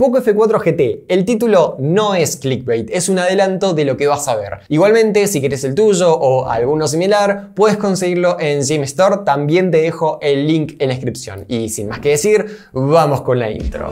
Poco F4 GT, el título no es clickbait, es un adelanto de lo que vas a ver. Igualmente, si quieres el tuyo o alguno similar, puedes conseguirlo en Store, también te dejo el link en la descripción. Y sin más que decir, vamos con la intro.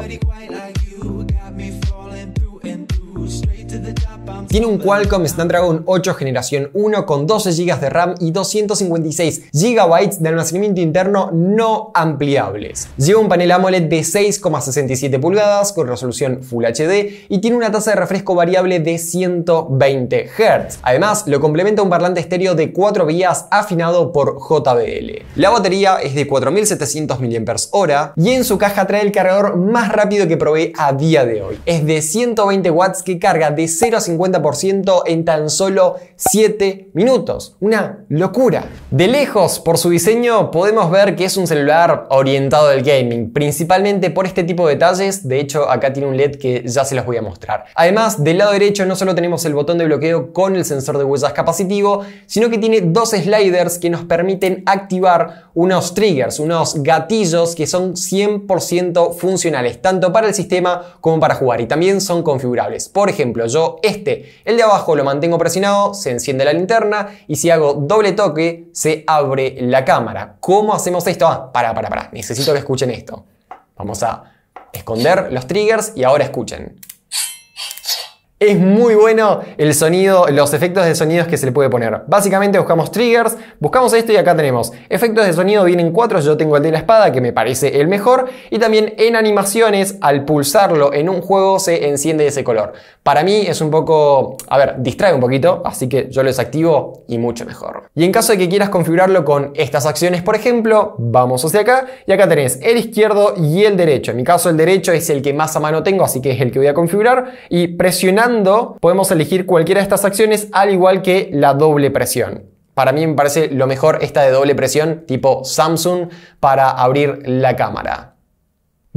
Tiene un Qualcomm Snapdragon 8 generación 1 con 12 GB de RAM y 256 GB de almacenamiento interno no ampliables. Lleva un panel AMOLED de 6,67 pulgadas con resolución Full HD y tiene una tasa de refresco variable de 120 Hz. Además, lo complementa un parlante estéreo de 4 vías afinado por JBL. La batería es de 4700 mAh y en su caja trae el cargador más rápido que probé a día de hoy. Es de 120 watts que carga de 0 a 50 en tan solo 7 minutos. Una locura. De lejos, por su diseño, podemos ver que es un celular orientado al gaming, principalmente por este tipo de detalles. De hecho, acá tiene un LED que ya se los voy a mostrar. Además, del lado derecho no solo tenemos el botón de bloqueo con el sensor de huellas capacitivo, sino que tiene dos sliders que nos permiten activar unos triggers, unos gatillos que son 100% funcionales, tanto para el sistema como para jugar y también son configurables. Por ejemplo, yo este el de abajo lo mantengo presionado, se enciende la linterna y si hago doble toque se abre la cámara. ¿Cómo hacemos esto? Ah, para, para, para, necesito que escuchen esto. Vamos a esconder los triggers y ahora escuchen. Es muy bueno el sonido, los efectos de sonidos que se le puede poner. Básicamente buscamos triggers, buscamos esto y acá tenemos. Efectos de sonido vienen cuatro, yo tengo el de la espada que me parece el mejor. Y también en animaciones, al pulsarlo en un juego se enciende ese color. Para mí es un poco, a ver, distrae un poquito, así que yo lo desactivo y mucho mejor. Y en caso de que quieras configurarlo con estas acciones, por ejemplo, vamos hacia acá y acá tenés el izquierdo y el derecho. En mi caso el derecho es el que más a mano tengo, así que es el que voy a configurar. Y presionar podemos elegir cualquiera de estas acciones, al igual que la doble presión. Para mí me parece lo mejor esta de doble presión tipo Samsung para abrir la cámara.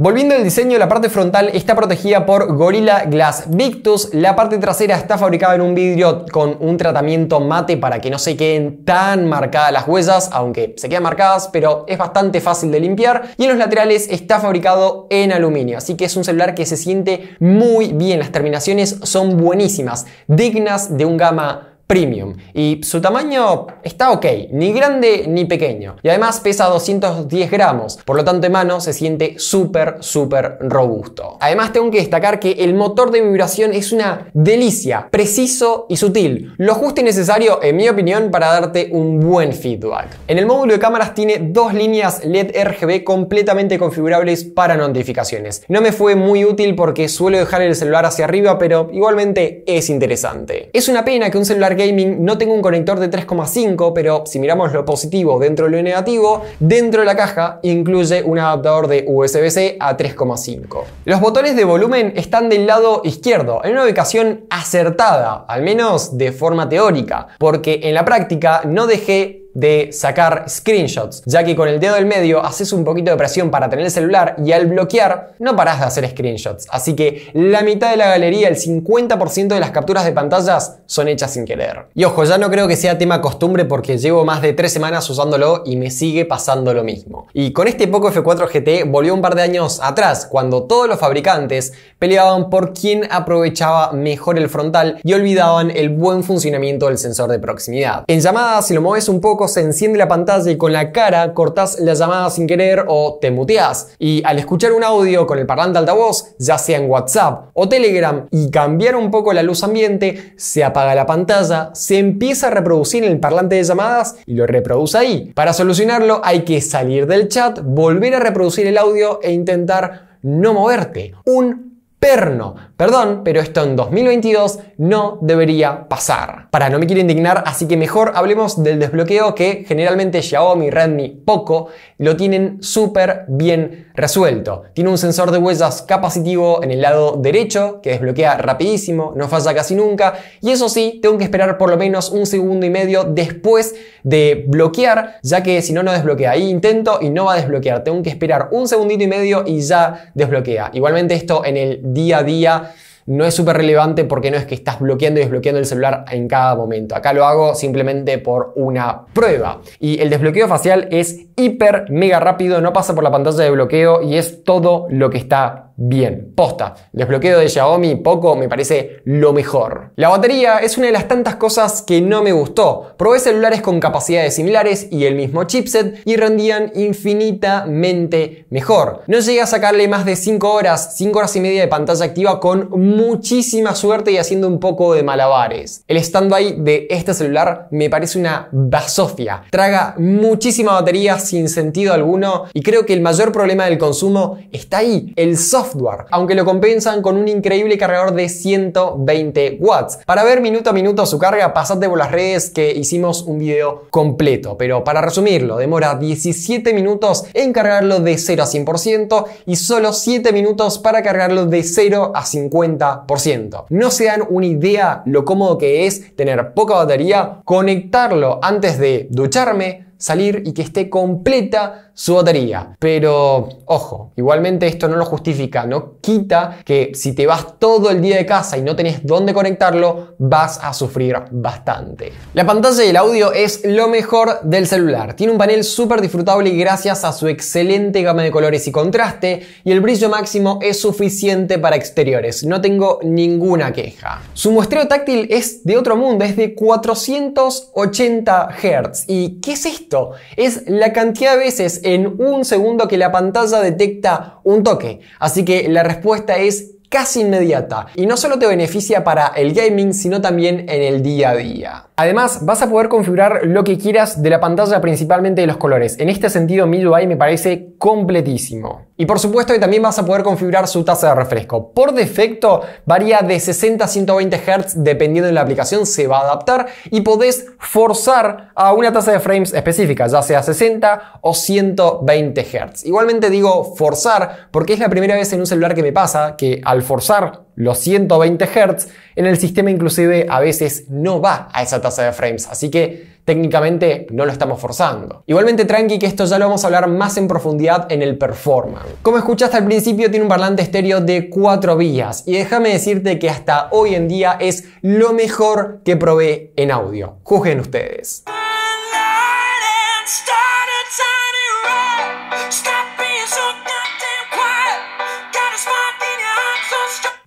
Volviendo al diseño, la parte frontal está protegida por Gorilla Glass Victus, la parte trasera está fabricada en un vidrio con un tratamiento mate para que no se queden tan marcadas las huellas, aunque se quedan marcadas, pero es bastante fácil de limpiar, y en los laterales está fabricado en aluminio, así que es un celular que se siente muy bien, las terminaciones son buenísimas, dignas de un gama premium y su tamaño está ok, ni grande ni pequeño. Y además pesa 210 gramos, por lo tanto en mano se siente súper, súper robusto. Además tengo que destacar que el motor de vibración es una delicia, preciso y sutil, lo justo y necesario en mi opinión para darte un buen feedback. En el módulo de cámaras tiene dos líneas LED RGB completamente configurables para notificaciones. No me fue muy útil porque suelo dejar el celular hacia arriba, pero igualmente es interesante. Es una pena que un celular no tengo un conector de 3,5, pero si miramos lo positivo dentro de lo negativo, dentro de la caja incluye un adaptador de USB-C a 3,5. Los botones de volumen están del lado izquierdo, en una ubicación acertada, al menos de forma teórica, porque en la práctica no dejé de sacar screenshots, ya que con el dedo del medio haces un poquito de presión para tener el celular y al bloquear no paras de hacer screenshots. Así que la mitad de la galería, el 50% de las capturas de pantallas son hechas sin querer. Y ojo, ya no creo que sea tema costumbre porque llevo más de tres semanas usándolo y me sigue pasando lo mismo. Y con este poco F4 GT volvió un par de años atrás, cuando todos los fabricantes peleaban por quién aprovechaba mejor el frontal y olvidaban el buen funcionamiento del sensor de proximidad. En llamadas si lo mueves un poco, se enciende la pantalla y con la cara cortás la llamada sin querer o te muteás. Y al escuchar un audio con el parlante altavoz, ya sea en WhatsApp o Telegram, y cambiar un poco la luz ambiente, se apaga la pantalla, se empieza a reproducir el parlante de llamadas y lo reproduce ahí. Para solucionarlo hay que salir del chat, volver a reproducir el audio e intentar no moverte. Un perno. Perdón, pero esto en 2022 no debería pasar. Para, no me quiero indignar, así que mejor hablemos del desbloqueo que generalmente Xiaomi, Redmi, Poco lo tienen súper bien resuelto. Tiene un sensor de huellas capacitivo en el lado derecho que desbloquea rapidísimo, no falla casi nunca y eso sí, tengo que esperar por lo menos un segundo y medio después de bloquear, ya que si no, no desbloquea. Ahí intento y no va a desbloquear. Tengo que esperar un segundito y medio y ya desbloquea. Igualmente esto en el día a día no es súper relevante porque no es que estás bloqueando y desbloqueando el celular en cada momento. Acá lo hago simplemente por una prueba. Y el desbloqueo facial es hiper mega rápido, no pasa por la pantalla de bloqueo y es todo lo que está bien. Posta, desbloqueo de Xiaomi poco me parece lo mejor. La batería es una de las tantas cosas que no me gustó. Probé celulares con capacidades similares y el mismo chipset y rendían infinitamente mejor. No llegué a sacarle más de 5 horas, 5 horas y media de pantalla activa con muchísima suerte y haciendo un poco de malabares. El stand-by de este celular me parece una basofia. Traga muchísima batería sin sentido alguno y creo que el mayor problema del consumo está ahí, el software aunque lo compensan con un increíble cargador de 120 watts. Para ver minuto a minuto su carga, pasate por las redes que hicimos un video completo, pero para resumirlo, demora 17 minutos en cargarlo de 0 a 100% y solo 7 minutos para cargarlo de 0 a 50%. No se dan una idea lo cómodo que es tener poca batería, conectarlo antes de ducharme, salir y que esté completa su batería. Pero ojo, igualmente esto no lo justifica, no quita que si te vas todo el día de casa y no tenés dónde conectarlo, vas a sufrir bastante. La pantalla y el audio es lo mejor del celular. Tiene un panel súper disfrutable y gracias a su excelente gama de colores y contraste y el brillo máximo es suficiente para exteriores. No tengo ninguna queja. Su muestreo táctil es de otro mundo, es de 480 Hz. ¿Y qué es esto? es la cantidad de veces en un segundo que la pantalla detecta un toque. Así que la respuesta es casi inmediata y no solo te beneficia para el gaming sino también en el día a día. Además vas a poder configurar lo que quieras de la pantalla principalmente de los colores. En este sentido MIUI me parece completísimo. Y por supuesto que también vas a poder configurar su tasa de refresco. Por defecto varía de 60 a 120 Hz dependiendo de la aplicación, se va a adaptar y podés forzar a una tasa de frames específica, ya sea 60 o 120 Hz. Igualmente digo forzar porque es la primera vez en un celular que me pasa que al forzar los 120 Hz, en el sistema inclusive a veces no va a esa tasa de frames. Así que técnicamente no lo estamos forzando. Igualmente tranqui que esto ya lo vamos a hablar más en profundidad en el performance. Como escuchaste al principio tiene un parlante estéreo de 4 vías y déjame decirte que hasta hoy en día es lo mejor que probé en audio. Juzguen ustedes.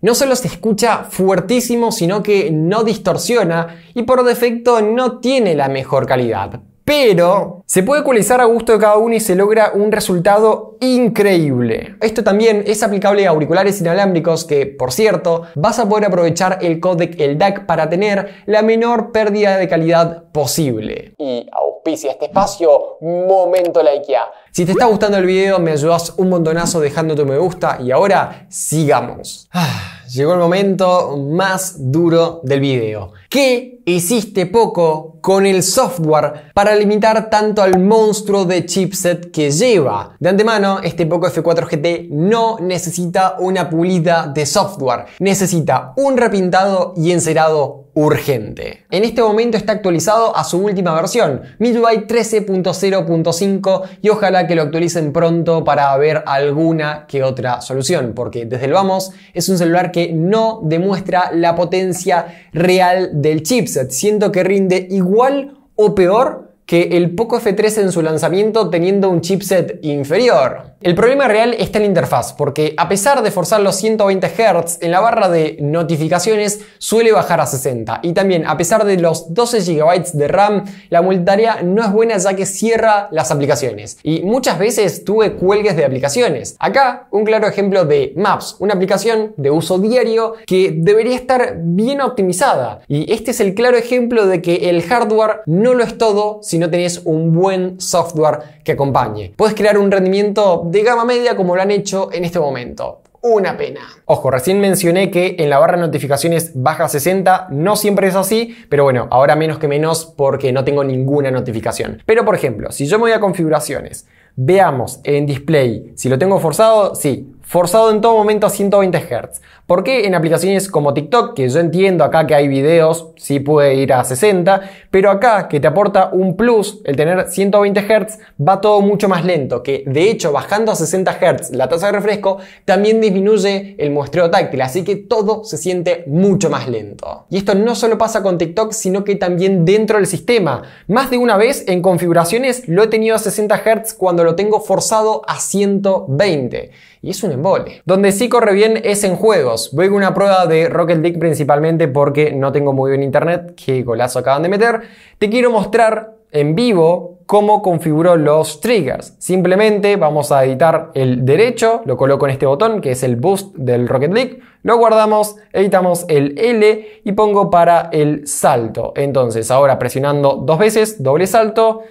no solo se escucha fuertísimo, sino que no distorsiona y por defecto no tiene la mejor calidad. Pero se puede ecualizar a gusto de cada uno y se logra un resultado increíble. Esto también es aplicable a auriculares inalámbricos que, por cierto, vas a poder aprovechar el codec el DAC para tener la menor pérdida de calidad posible. Y auspicia este espacio, momento la Ikea. Si te está gustando el video me ayudas un montonazo dejando tu me gusta y ahora sigamos. Ah llegó el momento más duro del video. ¿Qué hiciste poco con el software para limitar tanto al monstruo de chipset que lleva? De antemano, este Poco F4 GT no necesita una pulida de software, necesita un repintado y encerado urgente. En este momento está actualizado a su última versión, MIUI 13.0.5 y ojalá que lo actualicen pronto para ver alguna que otra solución, porque desde el vamos es un celular que no demuestra la potencia real del chipset. Siento que rinde igual o peor que el Poco F3 en su lanzamiento teniendo un chipset inferior. El problema real está en la interfaz, porque a pesar de forzar los 120 Hz, en la barra de notificaciones suele bajar a 60. Y también, a pesar de los 12 GB de RAM, la multitarea no es buena ya que cierra las aplicaciones. Y muchas veces tuve cuelgues de aplicaciones. Acá, un claro ejemplo de Maps, una aplicación de uso diario que debería estar bien optimizada. Y este es el claro ejemplo de que el hardware no lo es todo si no tenés un buen software que acompañe. Puedes crear un rendimiento de gama media como lo han hecho en este momento. Una pena. Ojo, recién mencioné que en la barra de notificaciones baja 60, no siempre es así, pero bueno, ahora menos que menos porque no tengo ninguna notificación. Pero por ejemplo, si yo me voy a configuraciones, veamos en display, si lo tengo forzado, sí, forzado en todo momento a 120 Hz. ¿Por qué en aplicaciones como TikTok, que yo entiendo acá que hay videos, sí puede ir a 60, pero acá que te aporta un plus el tener 120 Hz, va todo mucho más lento, que de hecho bajando a 60 Hz la tasa de refresco también disminuye el muestreo táctil, así que todo se siente mucho más lento. Y esto no solo pasa con TikTok, sino que también dentro del sistema. Más de una vez en configuraciones lo he tenido a 60 Hz cuando lo tengo forzado a 120. Y es una donde sí corre bien es en juegos. Voy con una prueba de Rocket League principalmente porque no tengo muy bien internet. Qué golazo acaban de meter. Te quiero mostrar en vivo cómo configuró los triggers. Simplemente vamos a editar el derecho, lo coloco en este botón que es el boost del Rocket League, lo guardamos, editamos el L y pongo para el salto. Entonces ahora presionando dos veces, doble salto,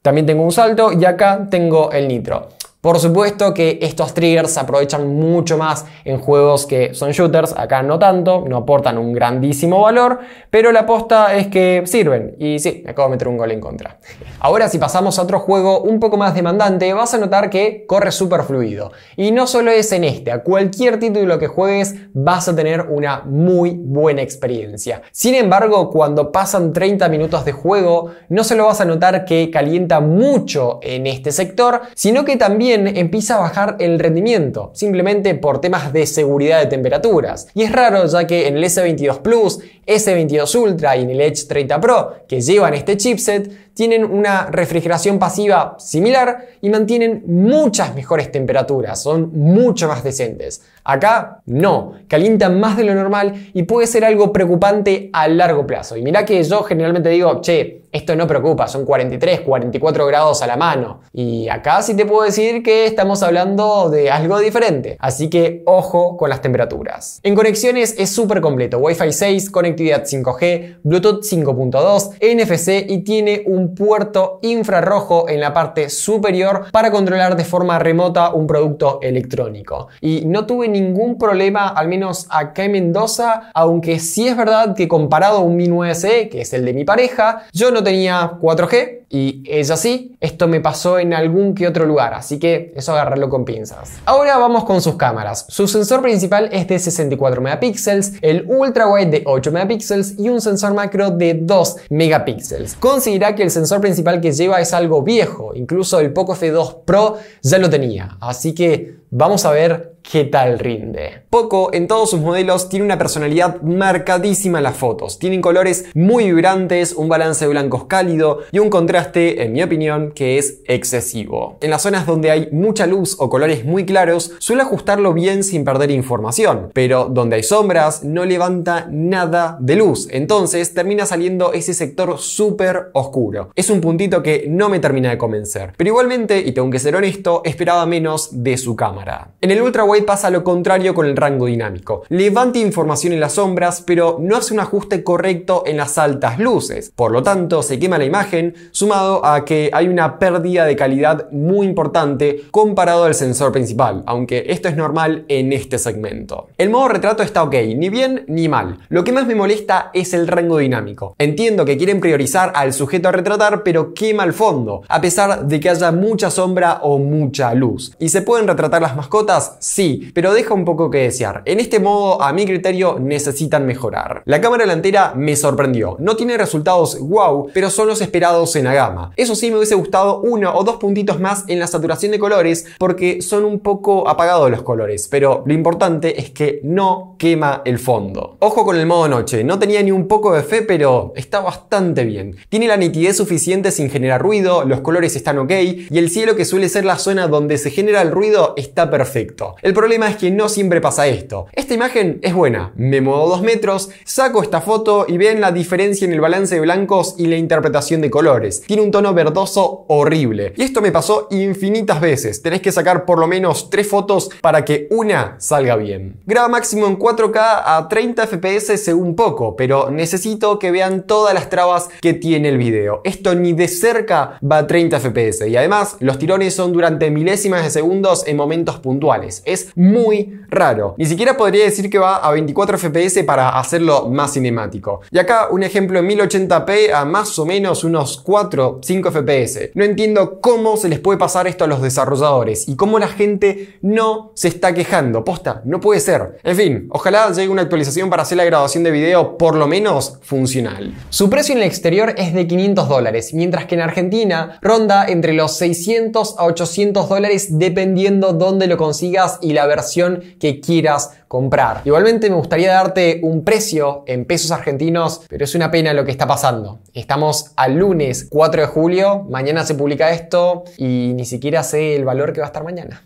también tengo un salto y acá tengo el nitro. Por supuesto que estos triggers se aprovechan mucho más en juegos que son shooters, acá no tanto, no aportan un grandísimo valor, pero la aposta es que sirven. Y sí, me acabo de meter un gol en contra. Ahora si pasamos a otro juego un poco más demandante, vas a notar que corre súper fluido. Y no solo es en este, a cualquier título que juegues vas a tener una muy buena experiencia. Sin embargo, cuando pasan 30 minutos de juego, no solo vas a notar que calienta mucho en este sector, sino que también empieza a bajar el rendimiento, simplemente por temas de seguridad de temperaturas. Y es raro ya que en el S22 Plus, S22 Ultra y en el Edge 30 Pro que llevan este chipset, tienen una refrigeración pasiva similar y mantienen muchas mejores temperaturas, son mucho más decentes. Acá no, calientan más de lo normal y puede ser algo preocupante a largo plazo. Y mirá que yo generalmente digo, che, esto no preocupa, son 43, 44 grados a la mano. Y acá sí te puedo decir que estamos hablando de algo diferente. Así que ojo con las temperaturas. En conexiones es súper completo. Wi-Fi 6, conectividad 5G, Bluetooth 5.2, NFC y tiene un puerto infrarrojo en la parte superior para controlar de forma remota un producto electrónico. Y no tuve ningún problema, al menos acá en Mendoza, aunque sí es verdad que comparado a un Mi 9 SE que es el de mi pareja, yo no tenía 4G, y ella sí, esto me pasó en algún que otro lugar, así que eso agarrarlo con pinzas. Ahora vamos con sus cámaras. Su sensor principal es de 64 megapíxeles, el ultra wide de 8 megapíxeles y un sensor macro de 2 megapíxeles. Considera que el sensor principal que lleva es algo viejo, incluso el Poco F2 Pro ya lo tenía, así que vamos a ver qué tal rinde. Poco en todos sus modelos tiene una personalidad marcadísima en las fotos. Tienen colores muy vibrantes, un balance de blancos cálido y un contraste, en mi opinión, que es excesivo. En las zonas donde hay mucha luz o colores muy claros, suele ajustarlo bien sin perder información, pero donde hay sombras no levanta nada de luz, entonces termina saliendo ese sector súper oscuro. Es un puntito que no me termina de convencer, pero igualmente, y tengo que ser honesto, esperaba menos de su cámara. En el ultra pasa lo contrario con el rango dinámico. Levanta información en las sombras, pero no hace un ajuste correcto en las altas luces. Por lo tanto, se quema la imagen, sumado a que hay una pérdida de calidad muy importante comparado al sensor principal, aunque esto es normal en este segmento. El modo retrato está ok, ni bien ni mal. Lo que más me molesta es el rango dinámico. Entiendo que quieren priorizar al sujeto a retratar, pero quema el fondo, a pesar de que haya mucha sombra o mucha luz. ¿Y se pueden retratar las mascotas? Sí pero deja un poco que desear. En este modo, a mi criterio, necesitan mejorar. La cámara delantera me sorprendió. No tiene resultados wow, pero son los esperados en la gama. Eso sí, me hubiese gustado uno o dos puntitos más en la saturación de colores porque son un poco apagados los colores, pero lo importante es que no quema el fondo. Ojo con el modo noche, no tenía ni un poco de fe, pero está bastante bien. Tiene la nitidez suficiente sin generar ruido, los colores están ok y el cielo que suele ser la zona donde se genera el ruido está perfecto. El el problema es que no siempre pasa esto. Esta imagen es buena, me muevo dos metros, saco esta foto y vean la diferencia en el balance de blancos y la interpretación de colores. Tiene un tono verdoso horrible. Y esto me pasó infinitas veces. Tenés que sacar por lo menos tres fotos para que una salga bien. Graba máximo en 4K a 30 FPS según poco, pero necesito que vean todas las trabas que tiene el video. Esto ni de cerca va a 30 FPS y además los tirones son durante milésimas de segundos en momentos puntuales muy raro. Ni siquiera podría decir que va a 24 FPS para hacerlo más cinemático. Y acá un ejemplo en 1080p a más o menos unos 4, 5 FPS. No entiendo cómo se les puede pasar esto a los desarrolladores y cómo la gente no se está quejando. Posta, no puede ser. En fin, ojalá llegue una actualización para hacer la grabación de video por lo menos funcional. Su precio en el exterior es de 500 dólares, mientras que en Argentina ronda entre los 600 a 800 dólares dependiendo dónde lo consigas y la versión que quieras comprar. Igualmente me gustaría darte un precio en pesos argentinos, pero es una pena lo que está pasando. Estamos al lunes 4 de julio, mañana se publica esto y ni siquiera sé el valor que va a estar mañana.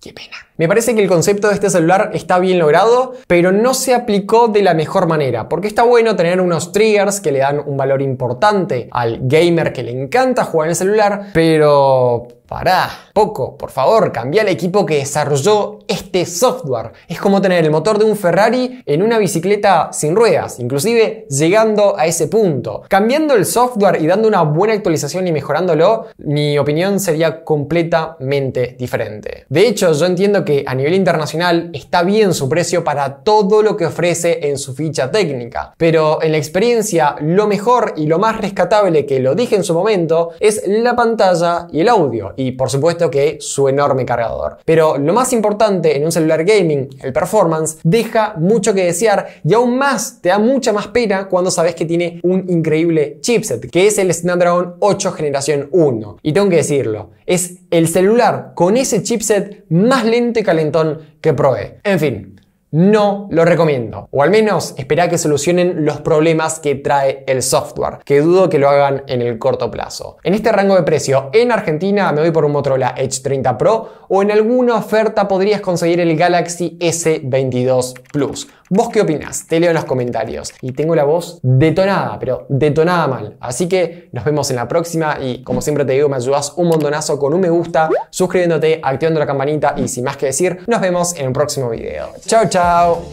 Qué pena. Me parece que el concepto de este celular está bien logrado, pero no se aplicó de la mejor manera, porque está bueno tener unos triggers que le dan un valor importante al gamer que le encanta jugar en el celular, pero para poco, por favor, cambia el equipo que desarrolló este software. Es como tener el motor de un Ferrari en una bicicleta sin ruedas, inclusive llegando a ese punto. Cambiando el software y dando una buena actualización y mejorándolo, mi opinión sería completamente diferente. De hecho, yo entiendo que a nivel internacional está bien su precio para todo lo que ofrece en su ficha técnica. Pero en la experiencia, lo mejor y lo más rescatable que lo dije en su momento es la pantalla y el audio, y por supuesto que su enorme cargador. Pero lo más importante en un celular gaming, el performance, deja mucho que desear y aún más te da mucha más pena cuando sabes que tiene un increíble chipset, que es el Snapdragon 8 generación 1. Y tengo que decirlo, es el celular con ese chipset más lento y calentón que probé. En fin, no lo recomiendo. O al menos espera que solucionen los problemas que trae el software, que dudo que lo hagan en el corto plazo. En este rango de precio, en Argentina me voy por un Motorola Edge 30 Pro o en alguna oferta podrías conseguir el Galaxy S22 Plus. ¿Vos qué opinas? Te leo en los comentarios. Y tengo la voz detonada, pero detonada mal. Así que nos vemos en la próxima y como siempre te digo, me ayudas un montonazo con un me gusta, suscribiéndote, activando la campanita y sin más que decir, nos vemos en un próximo video. Chao, chao. Tchau!